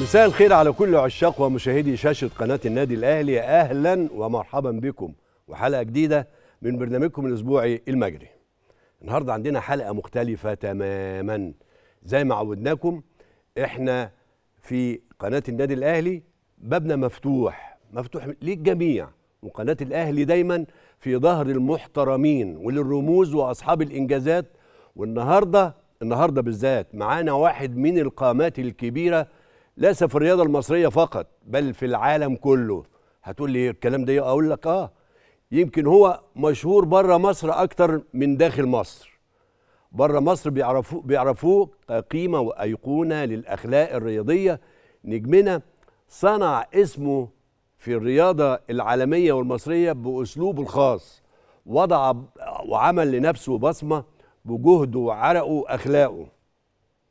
مساء الخير على كل عشاق ومشاهدي شاشة قناة النادي الأهلي أهلا ومرحبا بكم وحلقة جديدة من برنامجكم الأسبوعي المجري النهاردة عندنا حلقة مختلفة تماما زي ما عودناكم احنا في قناة النادي الأهلي بابنا مفتوح مفتوح للجميع وقناة الأهلي دايما في ظهر المحترمين وللرموز وأصحاب الإنجازات والنهاردة النهاردة بالذات معانا واحد من القامات الكبيرة ليس في الرياضه المصريه فقط بل في العالم كله هتقول لي الكلام ده اقول لك اه يمكن هو مشهور بره مصر اكتر من داخل مصر بره مصر بيعرفوه بيعرفوه قيمه وايقونه للاخلاق الرياضيه نجمنا صنع اسمه في الرياضه العالميه والمصريه باسلوبه الخاص وضع وعمل لنفسه بصمه بجهده وعرقه واخلاقه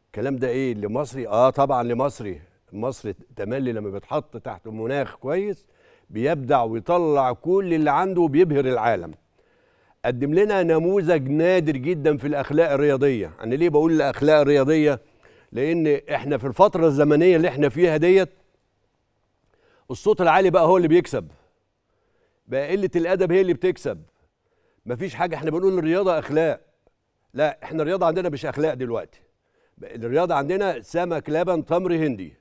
الكلام ده ايه لمصري اه طبعا لمصري مصر تملي لما بيتحط تحت مناخ كويس بيبدع ويطلع كل اللي عنده وبيبهر العالم قدم لنا نموذج نادر جدا في الاخلاق الرياضيه انا يعني ليه بقول الاخلاق الرياضيه لان احنا في الفتره الزمنيه اللي احنا فيها ديت الصوت العالي بقى هو اللي بيكسب بقى قله الادب هي اللي بتكسب مفيش حاجه احنا بنقول الرياضه اخلاق لا احنا الرياضه عندنا مش اخلاق دلوقتي الرياضه عندنا سمك لبن تمر هندي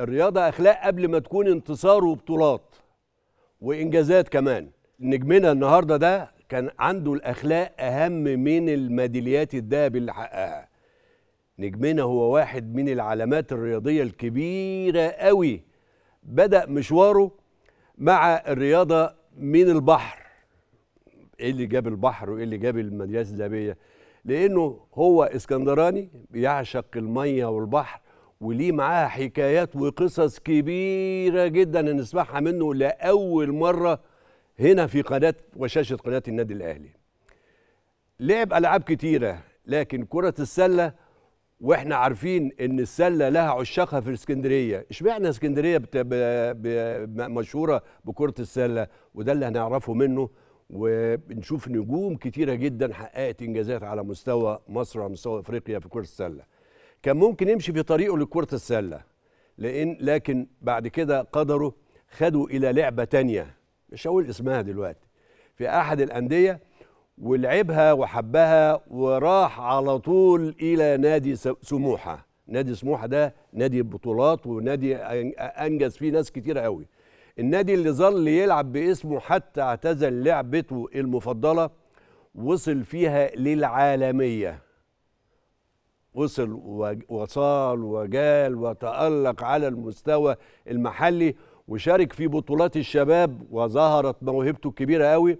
الرياضة أخلاق قبل ما تكون انتصار وبطولات وإنجازات كمان نجمنا النهاردة ده كان عنده الأخلاق أهم من الميداليات الذهب اللي حققها نجمنا هو واحد من العلامات الرياضية الكبيرة قوي بدأ مشواره مع الرياضة من البحر ايه اللي جاب البحر وايه اللي جاب الميداليات الذهبيه لانه هو اسكندراني بيعشق الميه والبحر وليه معاها حكايات وقصص كبيره جدا نسمعها منه لاول مره هنا في قناه وشاشه قناه النادي الاهلي. لعب العاب كتيره لكن كره السله واحنا عارفين ان السله لها عشاقها في الإسكندرية اشمعنى اسكندريه مشهوره بكره السله وده اللي هنعرفه منه وبنشوف نجوم كتيره جدا حققت انجازات على مستوى مصر ومستوى افريقيا في كره السله. كان ممكن يمشي في طريقه لكرة السلة لأن لكن بعد كده قدره خدوا إلى لعبة تانية مش هقول اسمها دلوقتي في أحد الأندية ولعبها وحبها وراح على طول إلى نادي سموحة نادي سموحة ده نادي بطولات ونادي أنجز فيه ناس كتير قوي النادي اللي ظل يلعب باسمه حتى اعتزل لعبته المفضلة وصل فيها للعالمية وصل وصال وجال وتألق على المستوى المحلي وشارك في بطولات الشباب وظهرت موهبته الكبيرة قوي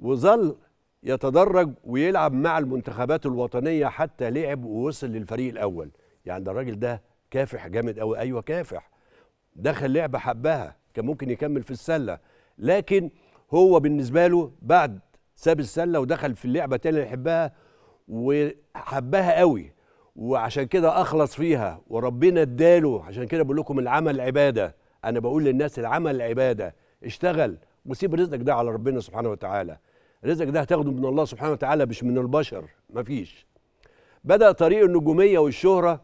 وظل يتدرج ويلعب مع المنتخبات الوطنية حتى لعب ووصل للفريق الأول يعني ده الراجل ده كافح جامد قوي أيوة كافح دخل لعبة حبها كان ممكن يكمل في السلة لكن هو بالنسبة له بعد ساب السلة ودخل في اللعبة تاني اللي يحبها وحبها قوي وعشان كده اخلص فيها وربنا اداله عشان كده بقول لكم العمل عباده انا بقول للناس العمل عباده اشتغل وسيب رزقك ده على ربنا سبحانه وتعالى رزقك ده هتاخده من الله سبحانه وتعالى مش من البشر مفيش بدا طريق النجوميه والشهره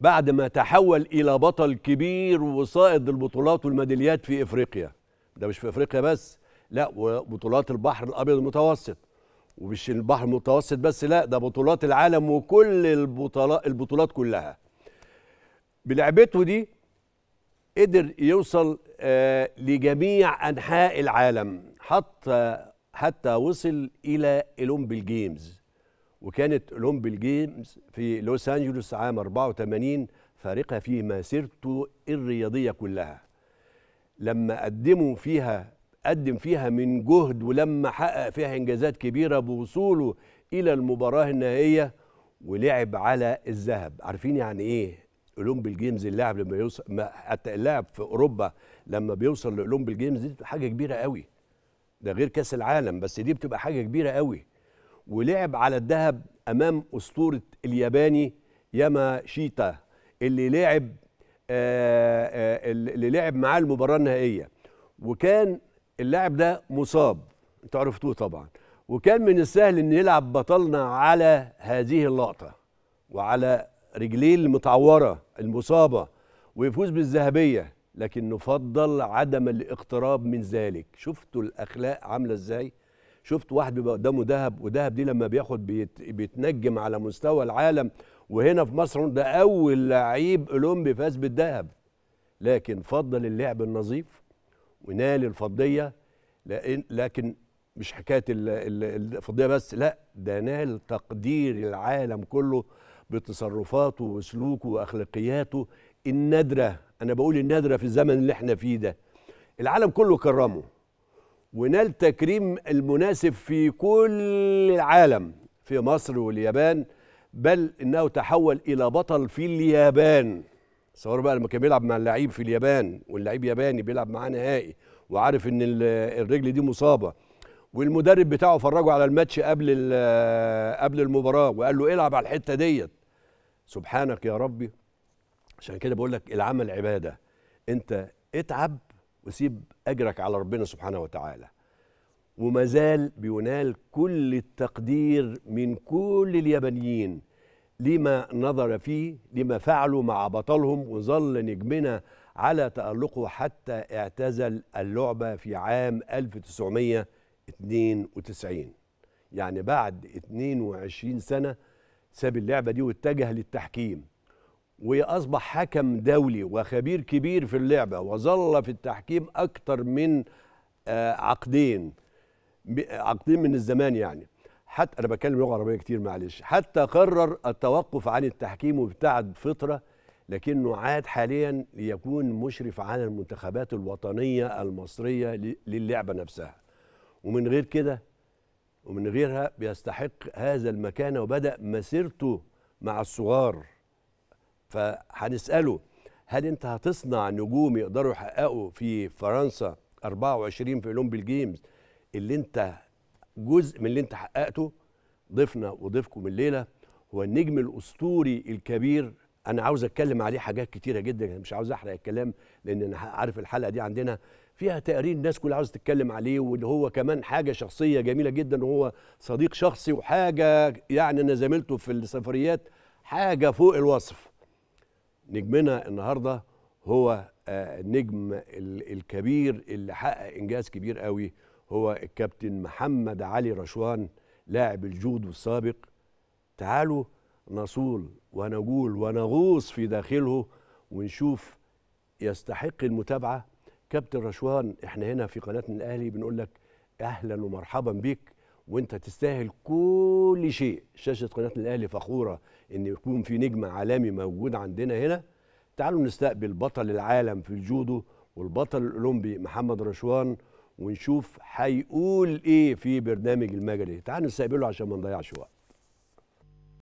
بعد ما تحول الى بطل كبير وصائد البطولات والميداليات في افريقيا ده مش في افريقيا بس لا وبطولات البحر الابيض المتوسط ومش البحر المتوسط بس لا ده بطولات العالم وكل البطولات البطولات كلها بلعبته دي قدر يوصل آه، لجميع انحاء العالم حتى حتى وصل الى الاولمبيل جيمز وكانت الاولمبيل جيمز في لوس انجلوس عام 84 فارقه في مسيرته الرياضيه كلها لما قدموا فيها قدم فيها من جهد ولما حقق فيها انجازات كبيره بوصوله الى المباراه النهائيه ولعب على الذهب عارفين يعني ايه اولمبي الجيمز اللاعب لما يوصل ما حتى اللاعب في اوروبا لما بيوصل لاولمبي الجيمز دي حاجه كبيره قوي ده غير كاس العالم بس دي بتبقى حاجه كبيره قوي ولعب على الذهب امام اسطوره الياباني ياما شيتا اللي لعب آآ آه، آآ آه، اللي لعب معاه المباراه النهائيه وكان اللاعب ده مصاب انتوا عرفتوه طبعا وكان من السهل ان يلعب بطلنا على هذه اللقطه وعلى رجليه المتعوره المصابه ويفوز بالذهبيه لكن نفضل عدم الاقتراب من ذلك شفتوا الاخلاق عامله ازاي شفت واحد بيبقى قدامه دهب ودهب دي لما بياخد بيت بيتنجم على مستوى العالم وهنا في مصر ده اول لعيب اولمبي فاز بالذهب لكن فضل اللعب النظيف ونال الفضيه لكن مش حكايه الفضيه بس لا ده نال تقدير العالم كله بتصرفاته وسلوكه واخلاقياته النادره انا بقول النادره في الزمن اللي احنا فيه ده العالم كله كرمه ونال تكريم المناسب في كل العالم في مصر واليابان بل انه تحول الى بطل في اليابان تصور بقى لما كان بيلعب مع اللعيب في اليابان واللعيب ياباني بيلعب معاه نهائي وعارف ان الرجل دي مصابه والمدرب بتاعه فرجه على الماتش قبل قبل المباراه وقال له العب على الحته ديت سبحانك يا ربي عشان كده بقول لك العمل عباده انت اتعب وسيب اجرك على ربنا سبحانه وتعالى وما زال بينال كل التقدير من كل اليابانيين لما نظر فيه لما فعلوا مع بطلهم وظل نجمنا على تألقه حتى اعتزل اللعبة في عام 1992 يعني بعد 22 سنة ساب اللعبة دي واتجه للتحكيم وأصبح حكم دولي وخبير كبير في اللعبة وظل في التحكيم أكتر من آه، عقدين عقدين من الزمان يعني حتى انا بتكلم لغه عربيه كتير معلش حتى قرر التوقف عن التحكيم وابتعد فتره لكنه عاد حاليا ليكون مشرف على المنتخبات الوطنيه المصريه للعبه نفسها ومن غير كده ومن غيرها بيستحق هذا المكانه وبدا مسيرته مع الصغار فهنساله هل انت هتصنع نجوم يقدروا يحققوا في فرنسا 24 في الاولمبي الجيمز اللي انت جزء من اللي انت حققته ضيفنا وضيفكم الليله هو النجم الاسطوري الكبير انا عاوز اتكلم عليه حاجات كتيره جدا انا يعني مش عاوز احرق الكلام لان انا عارف الحلقه دي عندنا فيها تقرير الناس كلها عاوزه تتكلم عليه واللي هو كمان حاجه شخصيه جميله جدا وهو صديق شخصي وحاجه يعني انا زميلته في السفريات حاجه فوق الوصف نجمنا النهارده هو آه، النجم الكبير اللي حقق انجاز كبير قوي هو الكابتن محمد علي رشوان لاعب الجودو السابق تعالوا نصول ونقول ونغوص في داخله ونشوف يستحق المتابعه كابتن رشوان احنا هنا في قناه من الاهلي بنقول لك اهلا ومرحبا بيك وانت تستاهل كل شيء شاشه قناه الاهلي فخوره ان يكون في نجم عالمي موجود عندنا هنا تعالوا نستقبل بطل العالم في الجودو والبطل الاولمبي محمد رشوان ونشوف هيقول ايه في برنامج المجري تعالوا نستقبله عشان ما نضيعش وقت